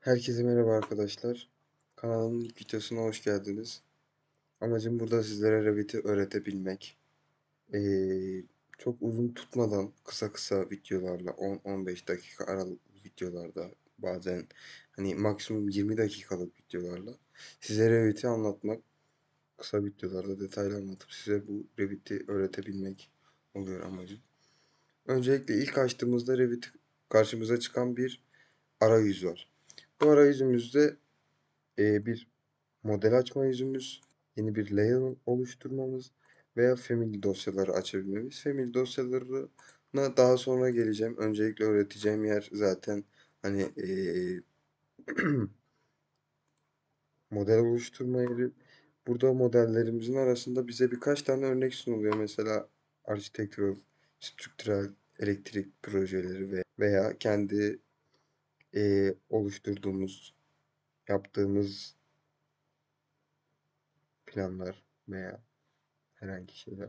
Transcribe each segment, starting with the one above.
Herkese merhaba arkadaşlar. Kanalımın ilk videosuna hoş geldiniz. Amacım burada sizlere Revit'i öğretebilmek. Ee, çok uzun tutmadan kısa kısa videolarla 10-15 dakika aralıklı videolarda bazen hani maksimum 20 dakikalık videolarla size Revit'i anlatmak kısa videolarda detaylı anlatıp size bu Revit'i öğretebilmek oluyor amacım. Öncelikle ilk açtığımızda Revit karşımıza çıkan bir arayüz var. Bu arayüzümüzde e, bir model açma yüzümüz, yeni bir layer oluşturmamız veya family dosyaları açabilmemiz. Family dosyalarına daha sonra geleceğim. Öncelikle öğreteceğim yer zaten hani e, model oluşturma yeri. Burada modellerimizin arasında bize birkaç tane örnek sunuluyor. Mesela architectural, structural, elektrik projeleri ve veya kendi e, oluşturduğumuz, yaptığımız planlar veya herhangi şeyler.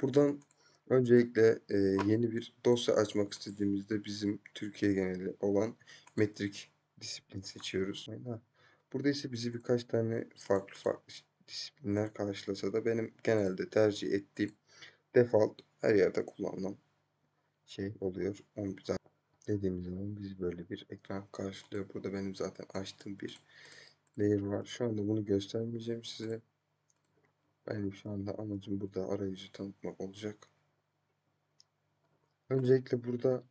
Buradan öncelikle e, yeni bir dosya açmak istediğimizde bizim Türkiye geneli olan metrik disiplin seçiyoruz. Burada ise bizi birkaç tane farklı farklı disiplinler karşılasa da benim genelde tercih ettiğim default her yerde kullanılan şey oluyor. 11 dediğimiz zaman biz böyle bir ekran karşılıyor. Burada benim zaten açtığım bir layer var. Şu anda bunu göstermeyeceğim size. Benim şu anda amacım burada arayüzü tanıtmak olacak. Öncelikle burada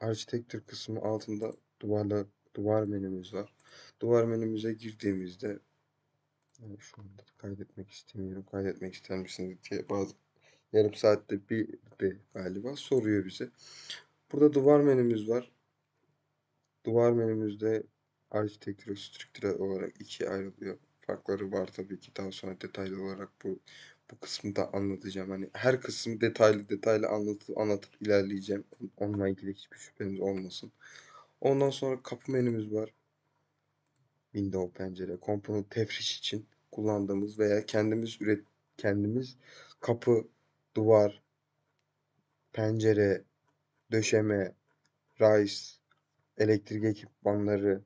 architecture kısmı altında duvarla duvar menümüz var. Duvar menümüze girdiğimizde yani şu anda kaydetmek istemiyorum. Kaydetmek ister misiniz diye bazı yarım saatte bir de galiba soruyor bize. Burada duvar menümüz var. Duvar menümüzde architecture, structure olarak ikiye ayrılıyor. Farkları var tabii ki daha sonra detaylı olarak bu bu kısmı da anlatacağım. Hani her kısım detaylı detaylı anlatıp anlatıp ilerleyeceğim. Onunla ilgili hiçbir şüpheniz olmasın. Ondan sonra kapı menümüz var. Window pencere, komponent tefriş için kullandığımız veya kendimiz üret kendimiz kapı, duvar, pencere, döşeme, rice, elektrik ekipmanları,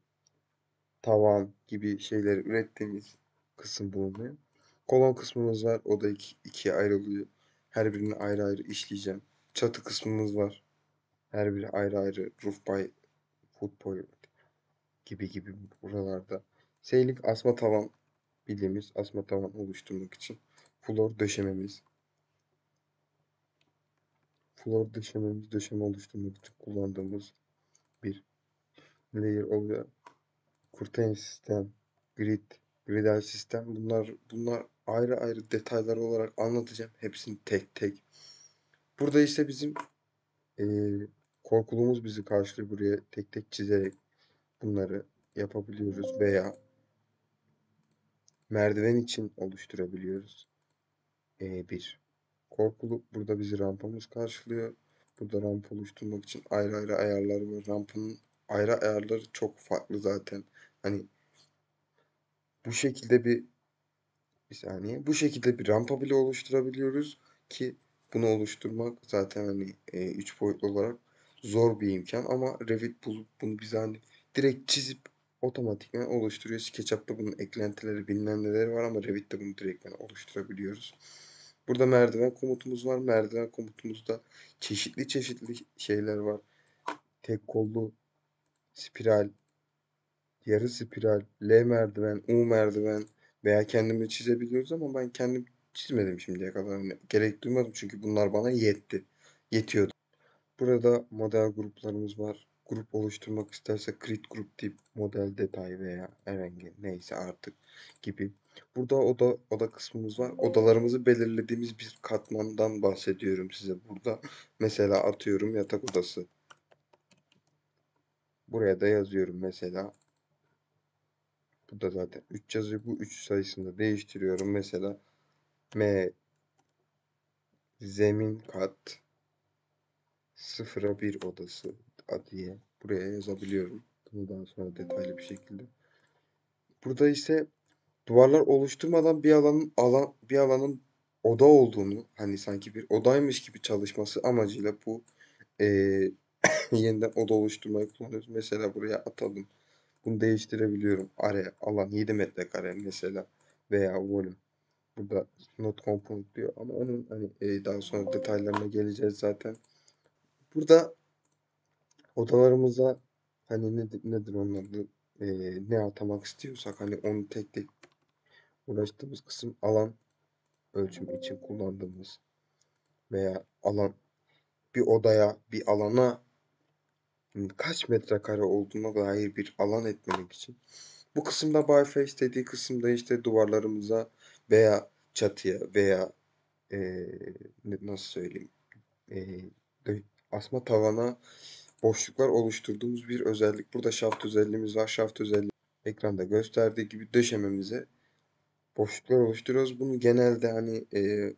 tavan gibi şeyleri ürettiğimiz kısım bulunuyor. Kolon kısmımız var. O da iki, ikiye ayrılıyor. Her birini ayrı ayrı işleyeceğim. Çatı kısmımız var. Her biri ayrı ayrı. Roof by football gibi gibi buralarda. Seylik asma tavan bildiğimiz asma tavan oluşturmak için floor döşememiz floor döşememiz döşeme oluşturmak için kullandığımız bir layer oluyor. Kurtain sistem, grid, gridel sistem bunlar bunlar ayrı ayrı detaylar olarak anlatacağım hepsini tek tek. Burada işte bizim e, korkuluğumuz bizi karşılıyor buraya tek tek çizerek bunları yapabiliyoruz veya merdiven için oluşturabiliyoruz. E1 korkulu. Burada bizi rampamız karşılıyor. Burada ramp oluşturmak için ayrı ayrı ayarlar var. Rampanın ayrı ayarları çok farklı zaten. Hani bu şekilde bir bir saniye. Bu şekilde bir rampa bile oluşturabiliyoruz ki bunu oluşturmak zaten hani 3 e, boyutlu olarak zor bir imkan ama Revit bulup bunu bize hani direkt çizip otomatikman oluşturuyor. SketchUp'ta bunun eklentileri bilmem neleri var ama Revit'te bunu direktmen oluşturabiliyoruz. Burada merdiven komutumuz var. Merdiven komutumuzda çeşitli çeşitli şeyler var. Tek kollu spiral, yarı spiral, L merdiven, U merdiven veya kendimiz çizebiliyoruz ama ben kendim çizmedim şimdiye kadar. Yani gerek duymadım çünkü bunlar bana yetti. Yetiyordu. Burada model gruplarımız var grup oluşturmak isterse Create Group tip, model detay veya herhangi neyse artık gibi. Burada oda, oda kısmımız var. Odalarımızı belirlediğimiz bir katmandan bahsediyorum size burada. Mesela atıyorum yatak odası. Buraya da yazıyorum mesela. Bu da zaten 3 yazıyor. Bu 3 sayısını değiştiriyorum. Mesela M zemin kat sıfıra bir odası diye buraya yazabiliyorum. Bunu daha sonra detaylı bir şekilde. Burada ise duvarlar oluşturmadan bir alanın alan bir alanın oda olduğunu hani sanki bir odaymış gibi çalışması amacıyla bu e, yeniden oda oluşturmayı kullanıyoruz. Mesela buraya atalım. Bunu değiştirebiliyorum. Araya alan 7 metrekare mesela veya volüm. Burada not component diyor ama onun hani e, daha sonra detaylarına geleceğiz zaten. Burada odalarımıza hani nedir, nedir onun adı e, ne atamak istiyorsak hani onu tek tek uğraştığımız kısım alan ölçüm için kullandığımız veya alan bir odaya bir alana kaç metrekare olduğuna dair bir alan etmemek için. Bu kısımda byface dediği kısımda işte duvarlarımıza veya çatıya veya e, nasıl söyleyeyim e, asma tavana boşluklar oluşturduğumuz bir özellik. Burada şaft özelliğimiz var. şaft özelliği ekranda gösterdiği gibi döşememize boşluklar oluşturuyoruz. Bunu genelde hani e,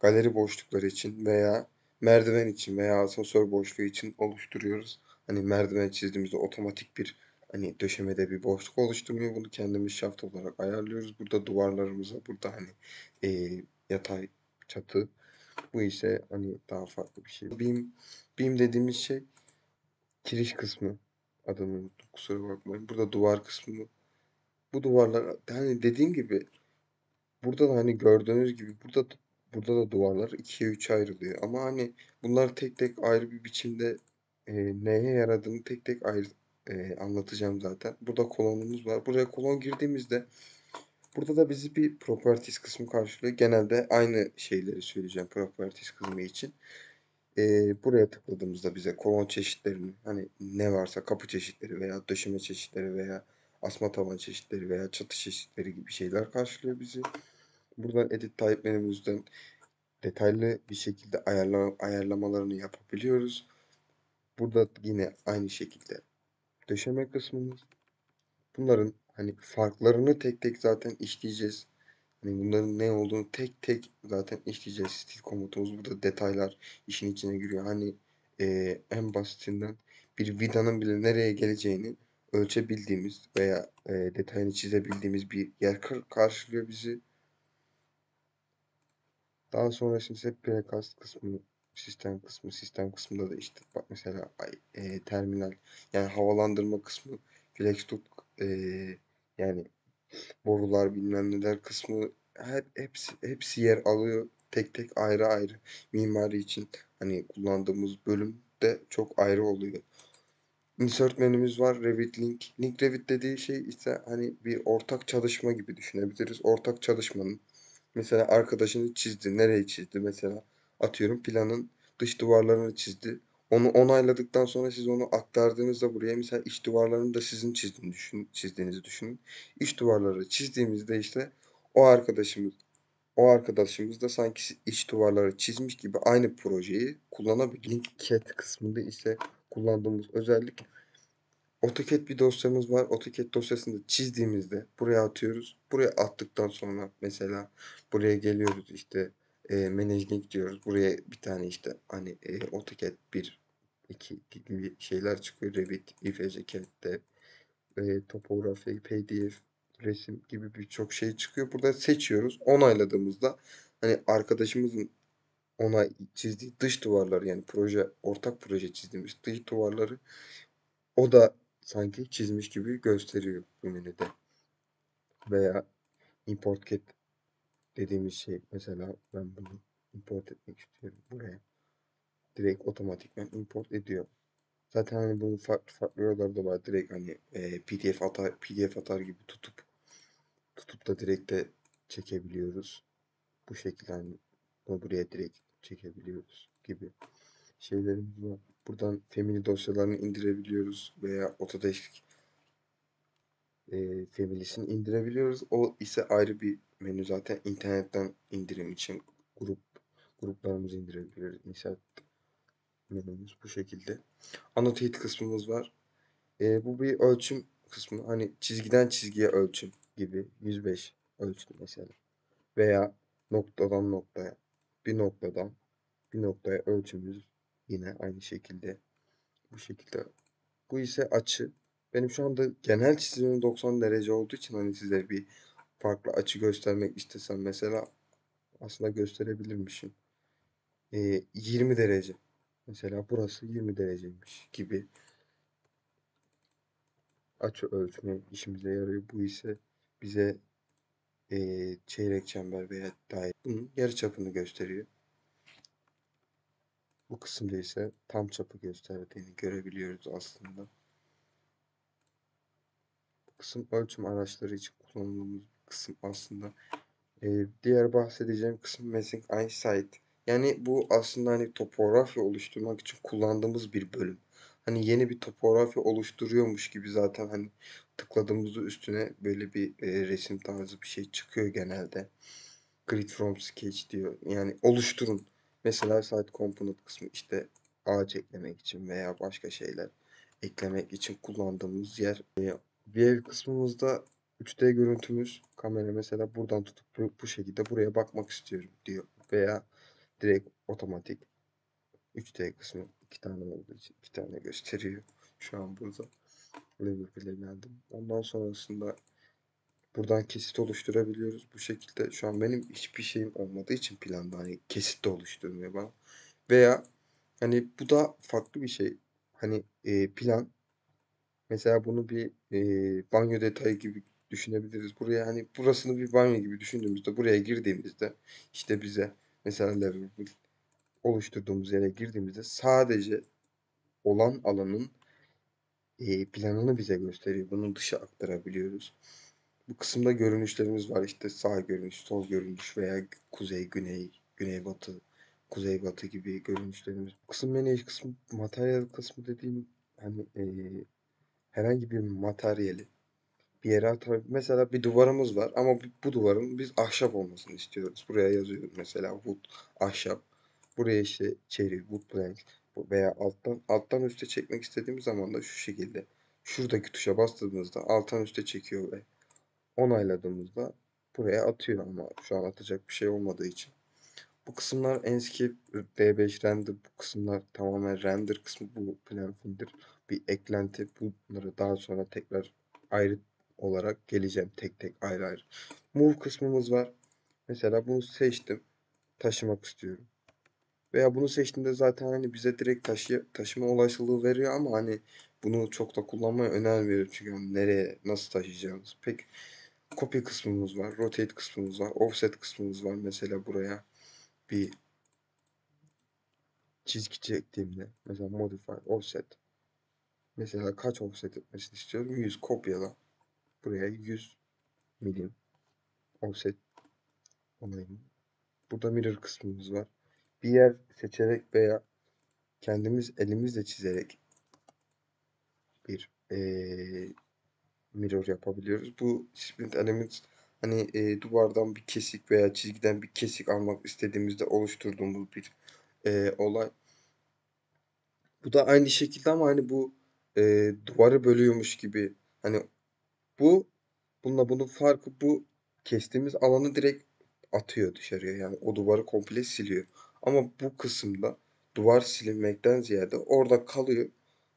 galeri boşlukları için veya merdiven için veya asansör boşluğu için oluşturuyoruz. Hani merdiven çizdiğimizde otomatik bir hani döşemede bir boşluk oluşturmuyor. Bunu kendimiz şaft olarak ayarlıyoruz. Burada duvarlarımıza burada hani e, yatay çatı. Bu ise hani daha farklı bir şey. BIM, BIM dediğimiz şey Kiriş kısmı adını unuttum kusura bakmayın. Burada duvar kısmı. Bu duvarlar hani dediğim gibi burada da hani gördüğünüz gibi burada burada da duvarlar ikiye üç ayrılıyor. Ama hani bunlar tek tek ayrı bir biçimde e, neye yaradığını tek tek ayrı e, anlatacağım zaten. Burada kolonumuz var. Buraya kolon girdiğimizde burada da bizi bir properties kısmı karşılıyor. Genelde aynı şeyleri söyleyeceğim properties kısmı için e, buraya tıkladığımızda bize kolon çeşitlerini hani ne varsa kapı çeşitleri veya döşeme çeşitleri veya asma tavan çeşitleri veya çatı çeşitleri gibi şeyler karşılıyor bizi. Buradan edit type menümüzden detaylı bir şekilde ayarla, ayarlamalarını yapabiliyoruz. Burada yine aynı şekilde döşeme kısmımız. Bunların hani farklarını tek tek zaten işleyeceğiz. Hani bunların ne olduğunu tek tek zaten işleyeceğiz. Stil komutumuz burada detaylar işin içine giriyor. Hani e, en basitinden bir vidanın bile nereye geleceğini ölçebildiğimiz veya e, detayını çizebildiğimiz bir yer karşılıyor bizi. Daha sonrasında ise precast kısmı, sistem kısmı, sistem kısmında da işte bak mesela e, terminal yani havalandırma kısmı, flex tut e, yani borular bilmem neler kısmı hep hepsi hepsi yer alıyor tek tek ayrı ayrı mimari için hani kullandığımız bölüm de çok ayrı oluyor. Insert menümüz var. Revit Link. Link Revit dediği şey ise hani bir ortak çalışma gibi düşünebiliriz. Ortak çalışmanın mesela arkadaşını çizdi. Nereye çizdi mesela? Atıyorum planın dış duvarlarını çizdi. Onu onayladıktan sonra siz onu aktardığınızda buraya mesela iç duvarlarını da sizin çizdiğini düşün, çizdiğinizi düşünün. İç duvarları çizdiğimizde işte o arkadaşımız o arkadaşımız da sanki iç duvarları çizmiş gibi aynı projeyi kullanabilir. Linkcat kısmında ise kullandığımız özellik AutoCAD bir dosyamız var. AutoCAD dosyasını çizdiğimizde buraya atıyoruz. Buraya attıktan sonra mesela buraya geliyoruz işte e, managing diyoruz. Buraya bir tane işte hani e, AutoCAD bir iki şeyler çıkıyor. Revit, if ECAD'de e, topografi, pdf, resim gibi birçok şey çıkıyor. Burada seçiyoruz. Onayladığımızda hani arkadaşımızın ona çizdiği dış duvarlar yani proje ortak proje çizdiğimiz dış duvarları o da sanki çizmiş gibi gösteriyor bu menüde. Veya import cat dediğimiz şey mesela ben bunu import etmek istiyorum buraya direkt otomatikman import ediyor. Zaten hani bunun farklı farklı yolları var. Direkt hani e, PDF atar PDF atar gibi tutup tutup da direkt de çekebiliyoruz. Bu şekilde hani bunu buraya direkt çekebiliyoruz gibi şeylerimiz var. Buradan family dosyalarını indirebiliyoruz veya Autodesk e, family'sini indirebiliyoruz. O ise ayrı bir menü zaten internetten indirim için grup gruplarımızı indirebiliyoruz. Mesela menümüz bu şekilde. Annotate kısmımız var. E, bu bir ölçüm kısmı. Hani çizgiden çizgiye ölçüm gibi. 105 ölçüm mesela. Veya noktadan noktaya. Bir noktadan bir noktaya ölçümüz yine aynı şekilde. Bu şekilde. Bu ise açı. Benim şu anda genel çizimim 90 derece olduğu için hani size bir farklı açı göstermek istesem mesela aslında gösterebilirmişim. E, 20 derece. Mesela burası 20 dereceymiş gibi açı ölçme işimize yarıyor. Bu ise bize e, çeyrek çember veya daire bunun yarı çapını gösteriyor. Bu kısımda ise tam çapı gösterdiğini görebiliyoruz aslında. Bu kısım ölçüm araçları için kullandığımız kısım aslında. E, diğer bahsedeceğim kısım Messing Einstein yani bu aslında hani topografya oluşturmak için kullandığımız bir bölüm. Hani yeni bir topografya oluşturuyormuş gibi zaten hani tıkladığımızda üstüne böyle bir e, resim tarzı bir şey çıkıyor genelde. Grid from sketch diyor. Yani oluşturun. Mesela site component kısmı işte ağaç eklemek için veya başka şeyler eklemek için kullandığımız yer. E, view kısmımızda 3D görüntümüz kamera mesela buradan tutup bu şekilde buraya bakmak istiyorum diyor. Veya Direkt otomatik 3D kısmı iki tane olduğu için 2 tane gösteriyor. Şu an burada Liverpool'e geldim. Ondan sonrasında buradan kesit oluşturabiliyoruz. Bu şekilde şu an benim hiçbir şeyim olmadığı için planda hani kesit de oluşturmuyor bana. Veya hani bu da farklı bir şey. Hani e, plan mesela bunu bir e, banyo detayı gibi düşünebiliriz. Buraya hani burasını bir banyo gibi düşündüğümüzde buraya girdiğimizde işte bize Mesela Liverpool oluşturduğumuz yere girdiğimizde sadece olan alanın e, planını bize gösteriyor. Bunu dışa aktarabiliyoruz. Bu kısımda görünüşlerimiz var. İşte sağ görünüş, sol görünüş veya kuzey, güney, güneybatı, kuzeybatı gibi görünüşlerimiz. Bu kısım menaj kısmı, materyal kısmı dediğim hani e, herhangi bir materyali bir yere atmak. Mesela bir duvarımız var ama bu duvarın biz ahşap olmasını istiyoruz. Buraya yazıyoruz mesela wood, ahşap. Buraya işte çeri, wood plank veya alttan alttan üste çekmek istediğim zaman da şu şekilde. Şuradaki tuşa bastığımızda alttan üste çekiyor ve onayladığımızda buraya atıyor ama şu an atacak bir şey olmadığı için. Bu kısımlar Enscape D5 render bu kısımlar tamamen render kısmı bu plan bir eklenti bunları daha sonra tekrar ayrı olarak geleceğim tek tek ayrı ayrı. Move kısmımız var. Mesela bunu seçtim. Taşımak istiyorum. Veya bunu seçtiğimde zaten hani bize direkt taşı, taşıma olasılığı veriyor ama hani bunu çok da kullanmaya önem veriyorum. Çünkü hani nereye nasıl taşıyacağımız. Pek copy kısmımız var. Rotate kısmımız var. Offset kısmımız var. Mesela buraya bir çizgi çektiğimde mesela modify offset mesela kaç offset etmesini istiyorum 100 kopyala Buraya 100 milim offset alayım. Burada mirror kısmımız var. Bir yer seçerek veya kendimiz elimizle çizerek bir ee, mirror yapabiliyoruz. Bu sprint element hani e, duvardan bir kesik veya çizgiden bir kesik almak istediğimizde oluşturduğumuz bir e, olay. Bu da aynı şekilde ama hani bu e, duvarı bölüyormuş gibi hani bu bununla bunun farkı bu kestiğimiz alanı direkt atıyor dışarıya. Yani o duvarı komple siliyor. Ama bu kısımda duvar silinmekten ziyade orada kalıyor.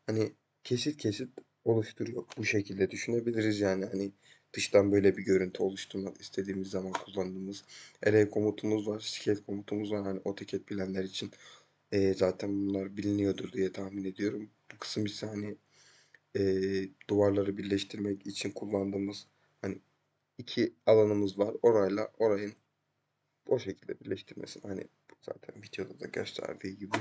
Hani kesit kesit oluşturuyor. Bu şekilde düşünebiliriz yani. Hani dıştan böyle bir görüntü oluşturmak istediğimiz zaman kullandığımız array e komutumuz var. Scale komutumuz var. Hani AutoCAD bilenler için e, zaten bunlar biliniyordur diye tahmin ediyorum. Bu kısım ise hani e, duvarları birleştirmek için kullandığımız hani iki alanımız var. Orayla orayın o şekilde birleştirmesi. Hani zaten videoda da gösterdiği gibi.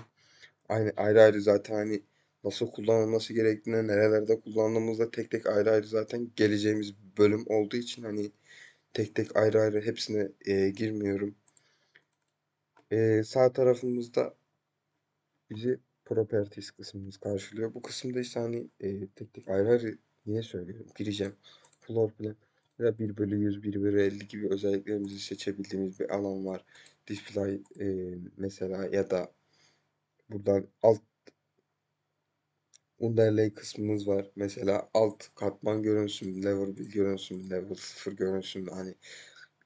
Aynı ayrı ayrı zaten hani nasıl kullanılması gerektiğine, nerelerde kullandığımızda tek tek ayrı ayrı zaten geleceğimiz bölüm olduğu için hani tek tek ayrı ayrı hepsine e, girmiyorum. E, sağ tarafımızda bizi properties kısmımız karşılıyor. Bu kısımda işte hani e, tek tek ayrı ayrı yine söylüyorum gireceğim. Floor plan ya 1 bölü 100, 1 bölü 50 gibi özelliklerimizi seçebildiğimiz bir alan var. Display e, mesela ya da buradan alt underlay kısmımız var. Mesela alt katman görünsün, level 1 görünsün, level 0 görünsün. Hani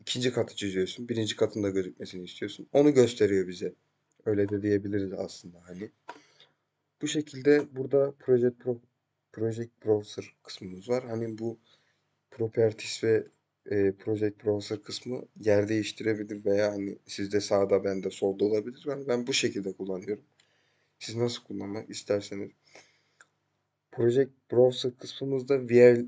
ikinci katı çiziyorsun. Birinci katın da gözükmesini istiyorsun. Onu gösteriyor bize. Öyle de diyebiliriz aslında hani. Bu şekilde burada Project, Pro Project Browser kısmımız var. Hani bu Properties ve e, Project Browser kısmı yer değiştirebilir veya hani sizde sağda ben de solda olabilir. Yani ben bu şekilde kullanıyorum. Siz nasıl kullanmak isterseniz. Project Browser kısmımızda VR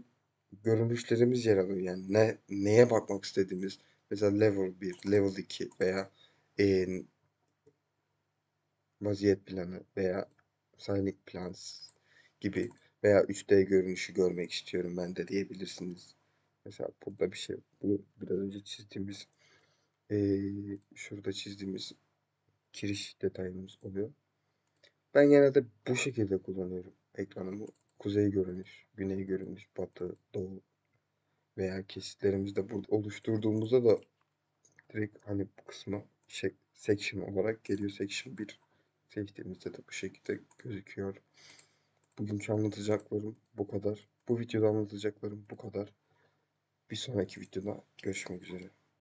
görünüşlerimiz yer alıyor. Yani ne neye bakmak istediğimiz mesela level 1, level 2 veya e, vaziyet planı veya Silent Plants gibi veya 3D görünüşü görmek istiyorum ben de diyebilirsiniz. Mesela burada bir şey, bu biraz önce çizdiğimiz, ee, şurada çizdiğimiz kiriş detayımız oluyor. Ben genelde bu şekilde kullanıyorum ekranımı. Kuzey görünüş, güney görünüş, batı, doğu veya kesitlerimizde burada oluşturduğumuzda da direkt hani bu kısma şey, section olarak geliyor section 1 seçtiğimizde de bu şekilde gözüküyor. Bugünkü anlatacaklarım bu kadar. Bu videoda anlatacaklarım bu kadar. Bir sonraki videoda görüşmek üzere.